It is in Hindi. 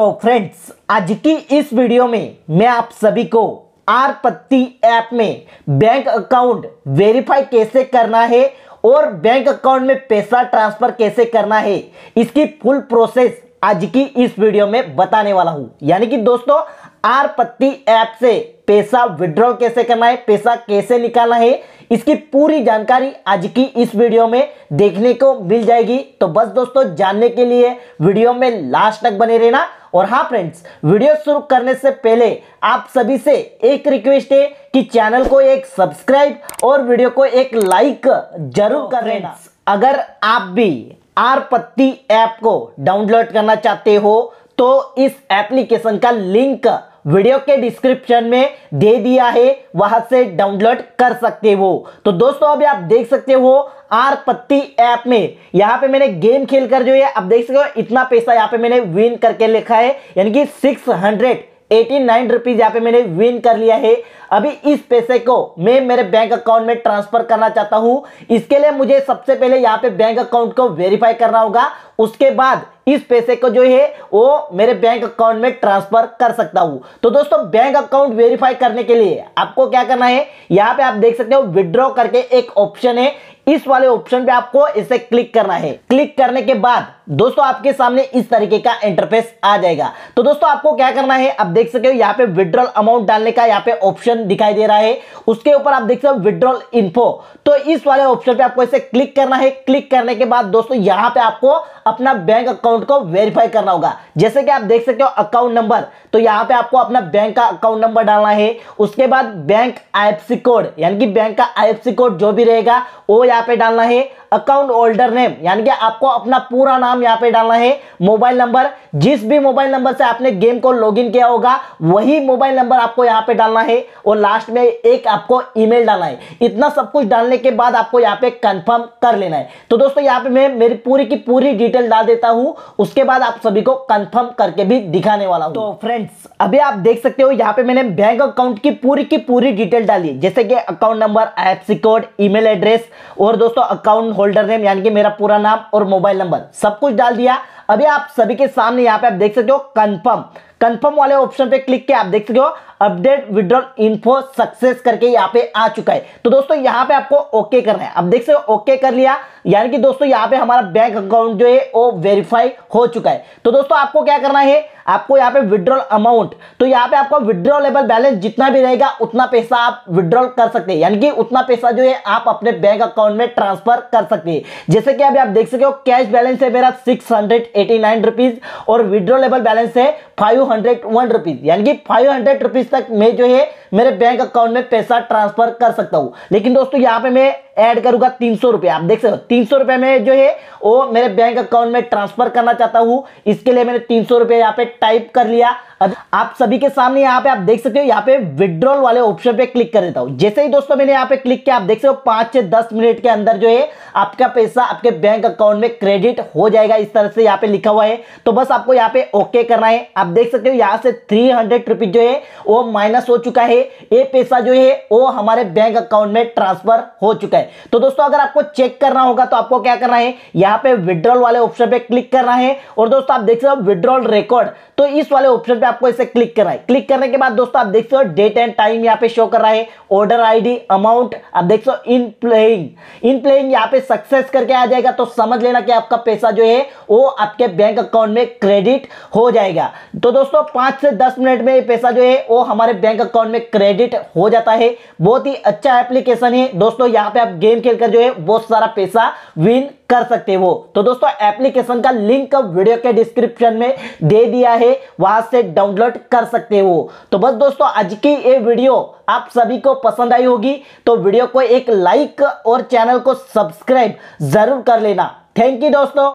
तो फ्रेंड्स आज की इस वीडियो में मैं आप सभी को आर पत्ती ऐप में बैंक अकाउंट वेरीफाई कैसे करना है और बैंक अकाउंट में पैसा ट्रांसफर कैसे करना है इसकी फुल प्रोसेस आज की इस वीडियो में बताने वाला हूं यानी कि दोस्तों आर पत्ती ऐप से पैसा विड्रॉ कैसे करना है पैसा कैसे निकालना है इसकी पूरी जानकारी आज की इस वीडियो में देखने को मिल जाएगी तो बस दोस्तों जानने के लिए वीडियो में लास्ट तक बने रहना और हाँ फ्रेंड्स वीडियो शुरू करने से पहले आप सभी से एक रिक्वेस्ट है कि चैनल को एक सब्सक्राइब और वीडियो को एक लाइक जरूर कर लेना अगर आप भी आर पत्ती ऐप को डाउनलोड करना चाहते हो तो इस एप्लीकेशन का लिंक वीडियो के डिस्क्रिप्शन में दे दिया है वहां से डाउनलोड कर सकते हो तो दोस्तों अभी आप देख सकते हो आर पत्ती ऐप में यहाँ पे मैंने गेम खेलकर जो है आप देख सकते हो इतना पैसा यहाँ पे मैंने विन करके लिखा है यानी कि six hundred eighty nine rupees यहाँ पे मैंने विन कर लिया है अभी इस पैसे को मैं मेरे बैंक अकाउंट में ट्रांसफर करना चाहता हूँ इसके लिए मुझे सबसे पहले यहाँ पे बैंक अकाउंट को वेरीफाई करना होगा उसके बाद इस पैसे को जो है वो मेरे बैंक अकाउंट में ट्रांसफर कर सकता हूं तो दोस्तों बैंक अकाउंट वेरीफाई करने के लिए आपको क्या करना है यहाँ पे आप देख सकते हो विड्रॉ करके एक ऑप्शन है इस वाले ऑप्शन पे आपको इसे क्लिक करना है क्लिक करने के बाद दोस्तों आपके सामने इस तरीके का इंटरफेस आ जाएगा तो दोस्तों आपको क्या करना है आप देख सकते हो यहाँ पे विड्रॉल अमाउंट डालने का यहाँ पे ऑप्शन दिखाई दे रहा है उसके ऊपर आप देख सकते हो विड्रॉल इन्फो तो इस वाले ऑप्शन पे आपको इसे क्लिक करना है क्लिक करने के बाद दोस्तों यहाँ पे आपको अपना बैंक अकाउंट को वेरीफाई करना होगा जैसे कि आप देख सकते हो अकाउंट नंबर तो यहाँ पे आपको अपना बैंक का अकाउंट नंबर डालना है उसके बाद बैंक आई कोड यानी कि बैंक का आई कोड जो भी रहेगा वो यहाँ पे डालना है अकाउंट होल्डर नेम यानी कि आपको अपना पूरा नाम यहाँ पे डालना है मोबाइल नंबर जिस भी मोबाइल नंबर से आपने गेम को लॉगिन किया होगा वही मोबाइल नंबर आपको यहाँ पे डालना है और लास्ट में एक आपको ईमेल डालना है इतना सब कुछ डालने के बाद आपको यहाँ पे कंफर्म कर लेना है तो दोस्तों यहाँ पे मैं मेरी पूरी की पूरी डिटेल डाल देता हूँ उसके बाद आप सभी को कंफर्म करके भी दिखाने वाला हूँ तो फ्रेंड्स अभी आप देख सकते हो यहाँ पे मैंने बैंक अकाउंट की पूरी की पूरी डिटेल डाली जैसे कि account number I code email address और दोस्तों अकाउंट होल्डर नेम यानी कि मेरा पूरा नाम और मोबाइल नंबर सब कुछ डाल दिया अभी आप सभी के सामने यहाँ पे आप देख सकते हो कंफर्म कंफर्म वाले ऑप्शन पे क्लिक के आप देख सकते हो अपडेट विड्रॉल इन्फो सक्सेस करके यहाँ पे आ चुका है तो दोस्तों यहाँ पे आपको ओके करना है आप देख सकते हो ओके कर लिया यानी कि दोस्तों यहाँ पे हमारा बैंक अकाउंट जो है वो वेरीफाई हो चुका है तो दोस्तों आपको क्या करना है आपको यहाँ पे विड्रॉल अमाउंट तो यहाँ पे आपका लेवल बैलेंस जितना भी रहेगा उतना पैसा आप विड्रॉल कर सकते हैं यानी कि उतना पैसा जो है आप अपने बैंक अकाउंट में ट्रांसफर कर सकते हैं जैसे कि अभी आप देख सकते हो कैश बैलेंस है मेरा सिक्स हंड्रेड और लेवल बैलेंस है फाइव हंड्रेड यानी कि फाइव तक मैं जो है मेरे बैंक अकाउंट में पैसा ट्रांसफर कर सकता हूं लेकिन दोस्तों यहाँ पे मैं ऐड करूंगा तीन सौ रुपया आप देख सकते हो तीन सौ रुपए में जो है वो मेरे बैंक अकाउंट में ट्रांसफर करना चाहता हूँ इसके लिए मैंने तीन सौ रुपए यहाँ पे टाइप कर लिया आप सभी के सामने यहाँ पे आप देख सकते हो यहाँ पे विड्रॉल वाले ऑप्शन पे क्लिक कर देता हूँ जैसे ही दोस्तों मैंने यहाँ पे क्लिक किया आप देख सकते हो पांच से दस मिनट के अंदर जो है आपका पैसा आपके बैंक अकाउंट में क्रेडिट हो जाएगा इस तरह से यहाँ पे लिखा हुआ है तो बस आपको यहाँ पे ओके करना है आप देख सकते हो यहाँ से थ्री हंड्रेड जो है वो माइनस हो चुका है ये पैसा जो है वो हमारे बैंक अकाउंट में ट्रांसफर हो चुका है तो दोस्तों अगर आपको चेक करना होगा तो आपको क्या करना है यहाँ पे विड्रॉल वाले ऑप्शन पे क्लिक करना है और दोस्तों आप देख सकते हो विड्रॉल रिकॉर्ड तो इस वाले ऑप्शन पे आपको इसे क्लिक करना है क्लिक करने के बाद दोस्तों आप देख सो डेट एंड टाइम यहाँ पे शो कर रहा है ऑर्डर आईडी अमाउंट आप देख सो इन प्लेइंग इन प्लेइंग यहाँ पे सक्सेस करके आ जाएगा तो समझ लेना कि आपका पैसा जो है वो आपके बैंक अकाउंट में क्रेडिट हो जाएगा तो दोस्तों पांच से दस मिनट में पैसा जो है वो हमारे बैंक अकाउंट में क्रेडिट हो जाता है बहुत ही अच्छा एप्लीकेशन है दोस्तों यहाँ पे आप गेम खेलकर जो है बहुत सारा पैसा विन कर सकते हो तो दोस्तों एप्लीकेशन का लिंक वीडियो के डिस्क्रिप्शन में दे दिया है वहां से डाउनलोड कर सकते हो तो बस दोस्तों आज की ये वीडियो आप सभी को पसंद आई होगी तो वीडियो को एक लाइक और चैनल को सब्सक्राइब जरूर कर लेना थैंक यू दोस्तों